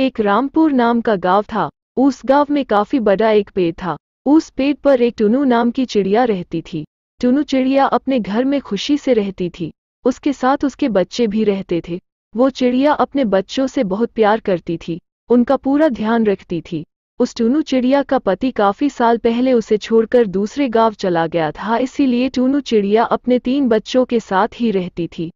एक रामपुर नाम का गांव था उस गांव में काफी बड़ा एक पेड़ था उस पेड़ पर एक टुनू नाम की चिड़िया रहती थी टुनू चिड़िया अपने घर में खुशी से रहती थी उसके साथ उसके बच्चे भी रहते थे वो चिड़िया अपने बच्चों से बहुत प्यार करती थी उनका पूरा ध्यान रखती थी उस टूनू चिड़िया का पति काफी साल पहले उसे छोड़कर दूसरे गांव चला गया था इसीलिए टूनू चिड़िया अपने तीन बच्चों के साथ ही रहती थी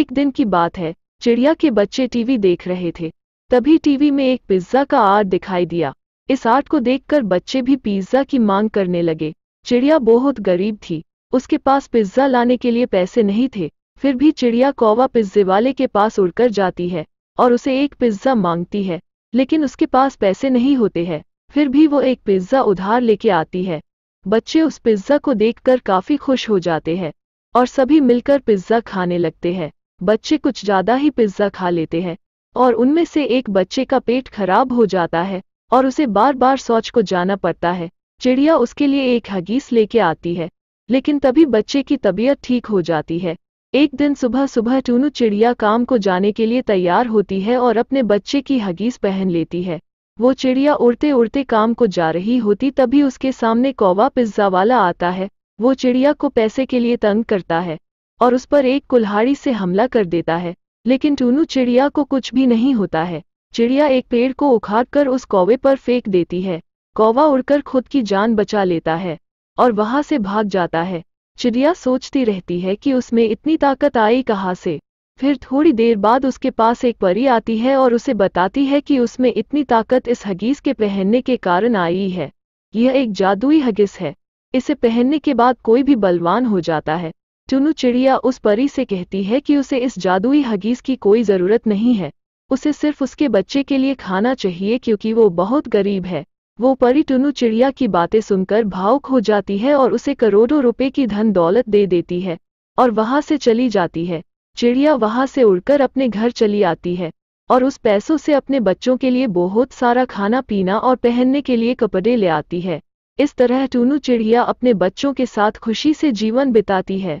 एक दिन की बात है चिड़िया के बच्चे टीवी देख रहे थे तभी टीवी में एक पिज्जा का आर्ट दिखाई दिया इस आर्ट को देखकर बच्चे भी पिज्जा की मांग करने लगे चिड़िया बहुत गरीब थी उसके पास पिज्जा लाने के लिए पैसे नहीं थे फिर भी चिड़िया कौवा पिज्जे वाले के पास उड़कर जाती है और उसे एक पिज्जा मांगती है लेकिन उसके पास पैसे नहीं होते हैं फिर भी वो एक पिज्जा उधार लेके आती है बच्चे उस पिज्जा को देखकर काफी खुश हो जाते हैं और सभी मिलकर पिज्जा खाने लगते हैं बच्चे कुछ ज्यादा ही पिज्जा खा लेते हैं और उनमें से एक बच्चे का पेट खराब हो जाता है और उसे बार बार शौच को जाना पड़ता है चिड़िया उसके लिए एक हगीस लेके आती है लेकिन तभी बच्चे की तबीयत ठीक हो जाती है एक दिन सुबह सुबह टूनू चिड़िया काम को जाने के लिए तैयार होती है और अपने बच्चे की हगीस पहन लेती है वो चिड़िया उड़ते उड़ते काम को जा रही होती तभी उसके सामने कौवा पिज्जा वाला आता है वो चिड़िया को पैसे के लिए तंग करता है और उस पर एक कुल्हाड़ी से हमला कर देता है लेकिन टूनू चिड़िया को कुछ भी नहीं होता है चिड़िया एक पेड़ को उखाड़कर उस कौवे पर फेंक देती है कौवा उड़कर खुद की जान बचा लेता है और वहां से भाग जाता है चिड़िया सोचती रहती है कि उसमें इतनी ताकत आई कहाँ से फिर थोड़ी देर बाद उसके पास एक परी आती है और उसे बताती है कि उसमें इतनी ताकत इस हगीस के पहनने के कारण आई है यह एक जादुई हगीस है इसे पहनने के बाद कोई भी बलवान हो जाता है टुनू चिड़िया उस परी से कहती है कि उसे इस जादुई हगीज की कोई ज़रूरत नहीं है उसे सिर्फ उसके बच्चे के लिए खाना चाहिए क्योंकि वो बहुत गरीब है वो परी टुनू चिड़िया की बातें सुनकर भावुक हो जाती है और उसे करोड़ों रुपए की धन दौलत दे देती है और वहाँ से चली जाती है चिड़िया वहाँ से उड़कर अपने घर चली आती है और उस पैसों से अपने बच्चों के लिए बहुत सारा खाना पीना और पहनने के लिए कपड़े ले आती है इस तरह टूनू चिड़िया अपने बच्चों के साथ खुशी से जीवन बिताती है